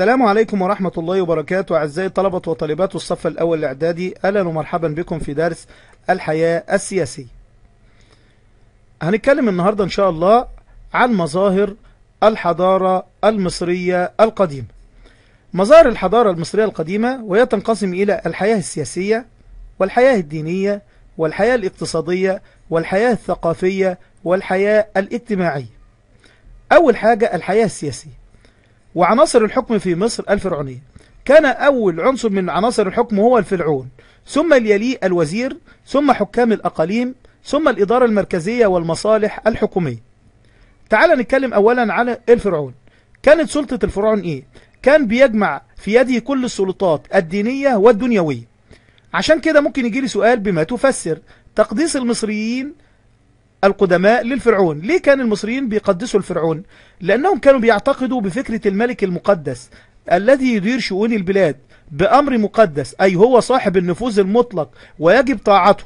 السلام عليكم ورحمة الله وبركاته أعزائي طلبة وطالبات الصف الأول الإعدادي أهلا ومرحبا بكم في درس الحياة السياسية هنتكلم النهاردة إن شاء الله عن مظاهر الحضارة المصرية القديمة مظاهر الحضارة المصرية القديمة وهي تنقسم إلى الحياة السياسية والحياة الدينية والحياة الاقتصادية والحياة الثقافية والحياة الاجتماعية أول حاجة الحياة السياسية وعناصر الحكم في مصر الفرعونية كان أول عنصر من عناصر الحكم هو الفرعون ثم يليه الوزير ثم حكام الأقاليم ثم الإدارة المركزية والمصالح الحكومية تعال نتكلم أولا على الفرعون كانت سلطة الفرعون إيه؟ كان بيجمع في يده كل السلطات الدينية والدنيوية عشان كده ممكن يجي لي سؤال بما تفسر تقديس المصريين القدماء للفرعون ليه كان المصريين بيقدسوا الفرعون لأنهم كانوا بيعتقدوا بفكرة الملك المقدس الذي يدير شؤون البلاد بأمر مقدس أي هو صاحب النفوذ المطلق ويجب طاعته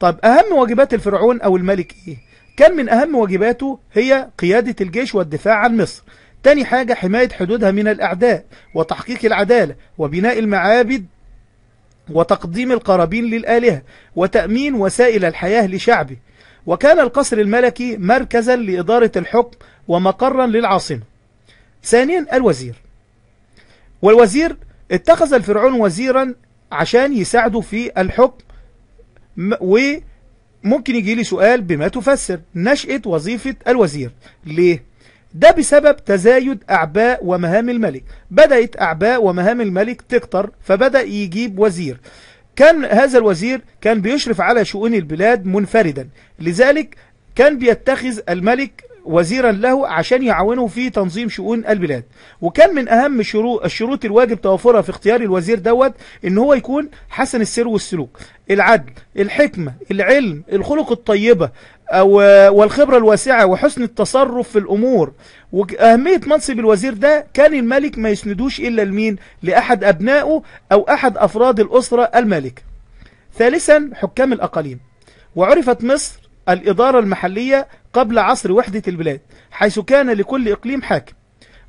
طب أهم واجبات الفرعون أو الملك إيه؟ كان من أهم واجباته هي قيادة الجيش والدفاع عن مصر تاني حاجة حماية حدودها من الأعداء وتحقيق العدالة وبناء المعابد وتقديم القرابين للآلهة وتأمين وسائل الحياة لشعبه وكان القصر الملكي مركزا لإدارة الحكم ومقرا للعاصمة ثانيا الوزير والوزير اتخذ الفرعون وزيرا عشان يساعده في الحكم وممكن يجي لي سؤال بما تفسر نشأة وظيفة الوزير ليه؟ ده بسبب تزايد أعباء ومهام الملك بدأت أعباء ومهام الملك تكتر فبدأ يجيب وزير كان هذا الوزير كان بيشرف على شؤون البلاد منفردا لذلك كان بيتخذ الملك وزيرا له عشان يعاونه في تنظيم شؤون البلاد وكان من أهم شروط الشروط الواجب توفرها في اختيار الوزير دوت ان هو يكون حسن السر والسلوك العدل الحكمة العلم الخلق الطيبة أو والخبرة الواسعة وحسن التصرف في الأمور وأهمية منصب الوزير ده كان الملك ما يسندوش إلا لمين لأحد أبنائه أو أحد أفراد الأسرة المالكة ثالثا حكام الأقاليم وعرفت مصر الإدارة المحلية قبل عصر وحدة البلاد حيث كان لكل إقليم حاكم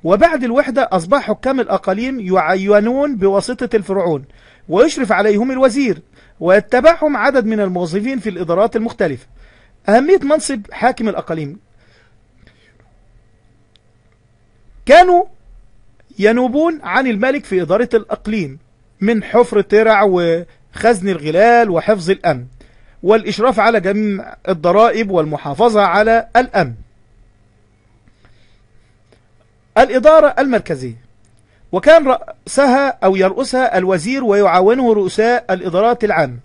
وبعد الوحدة أصبح حكام الأقاليم يعينون بواسطة الفرعون ويشرف عليهم الوزير ويتبعهم عدد من الموظفين في الإدارات المختلفة أهمية منصب حاكم الأقاليم كانوا ينوبون عن الملك في إدارة الأقليم من حفر ترع وخزن الغلال وحفظ الأمن والإشراف على جمع الضرائب والمحافظة على الأمن الإدارة المركزية وكان رأسها أو يرأسها الوزير ويعاونه رؤساء الإدارات العامة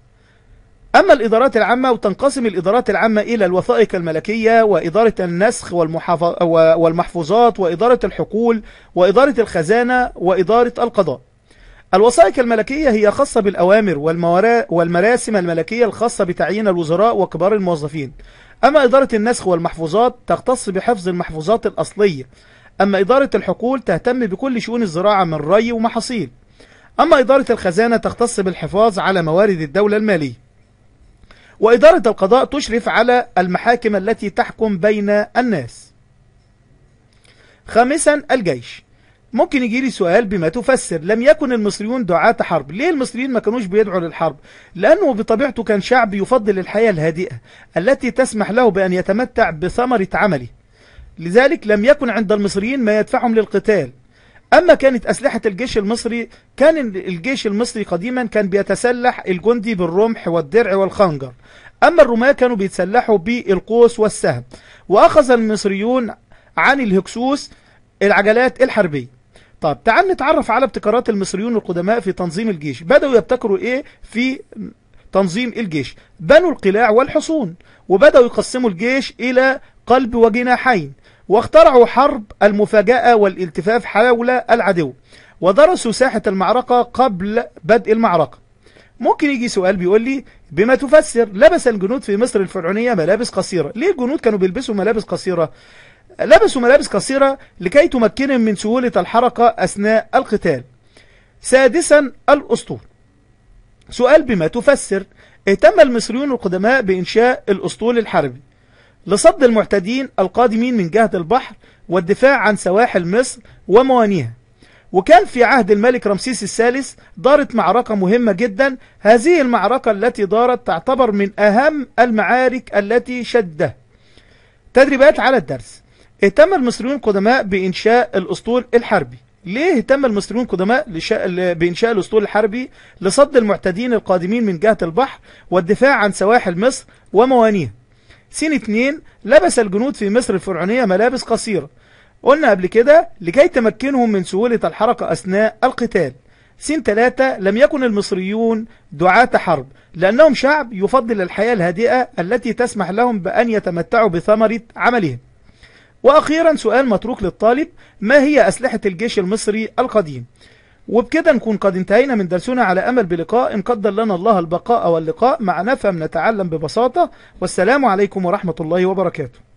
أما الإدارات العامة وتنقسم الإدارات العامة إلى الوثائق الملكية وإدارة النسخ والمحافظ... والمحفوظات وإدارة الحقول وإدارة الخزانة وإدارة القضاء الوثائق الملكية هي خاصة بالأوامر والمراسم الملكية الخاصة بتعيين الوزراء وكبار الموظفين أما إدارة النسخ والمحفوظات تختص بحفظ المحفوظات الأصلية أما إدارة الحقول تهتم بكل شؤون الزراعة من ري ومحاصيل أما إدارة الخزانة تختص بالحفاظ على موارد الدولة المالية وإدارة القضاء تشرف على المحاكم التي تحكم بين الناس خامسا الجيش ممكن يجي لي سؤال بما تفسر لم يكن المصريون دعاة حرب ليه المصريين ما كانوش بيدعوا للحرب لأنه بطبيعته كان شعب يفضل الحياة الهادئة التي تسمح له بأن يتمتع بثمرة عمله لذلك لم يكن عند المصريين ما يدفعهم للقتال أما كانت أسلحة الجيش المصري كان الجيش المصري قديما كان بيتسلح الجندي بالرمح والدرع والخنجر أما الرماة كانوا بيتسلحوا بالقوس والسهم وأخذ المصريون عن الهكسوس العجلات الحربية طب تعال نتعرف على ابتكارات المصريون القدماء في تنظيم الجيش بدأوا يبتكروا ايه في تنظيم الجيش بنوا القلاع والحصون وبدأوا يقسموا الجيش إلى قلب وجناحين واخترعوا حرب المفاجأة والالتفاف حول العدو ودرسوا ساحة المعركة قبل بدء المعركة ممكن يجي سؤال بيقول لي بما تفسر لبس الجنود في مصر الفرعونية ملابس قصيرة ليه الجنود كانوا بيلبسوا ملابس قصيرة لبسوا ملابس قصيرة لكي تمكنهم من سهولة الحركة أثناء القتال سادسا الأسطول سؤال بما تفسر اهتم المصريون القدماء بإنشاء الأسطول الحربي لصد المعتدين القادمين من جهة البحر والدفاع عن سواحل مصر وموانيها وكان في عهد الملك رمسيس الثالث دارت معركة مهمة جدا هذه المعركة التي دارت تعتبر من أهم المعارك التي شده تدريبات على الدرس اهتم المصريون القدماء بإنشاء الأسطول الحربي ليه اهتم المصريون القدماء بإنشاء الأسطول الحربي لصد المعتدين القادمين من جهة البحر والدفاع عن سواحل مصر وموانيها سين اثنين لبس الجنود في مصر الفرعونية ملابس قصيرة قلنا قبل كده لكي تمكنهم من سهولة الحركة أثناء القتال سين ثلاثة لم يكن المصريون دعاة حرب لأنهم شعب يفضل الحياة الهادئة التي تسمح لهم بأن يتمتعوا بثمرة عملهم وأخيرا سؤال متروك للطالب ما هي أسلحة الجيش المصري القديم وبكده نكون قد انتهينا من درسنا على أمل بلقاء إن قدر لنا الله البقاء واللقاء مع نفهم نتعلم ببساطة والسلام عليكم ورحمة الله وبركاته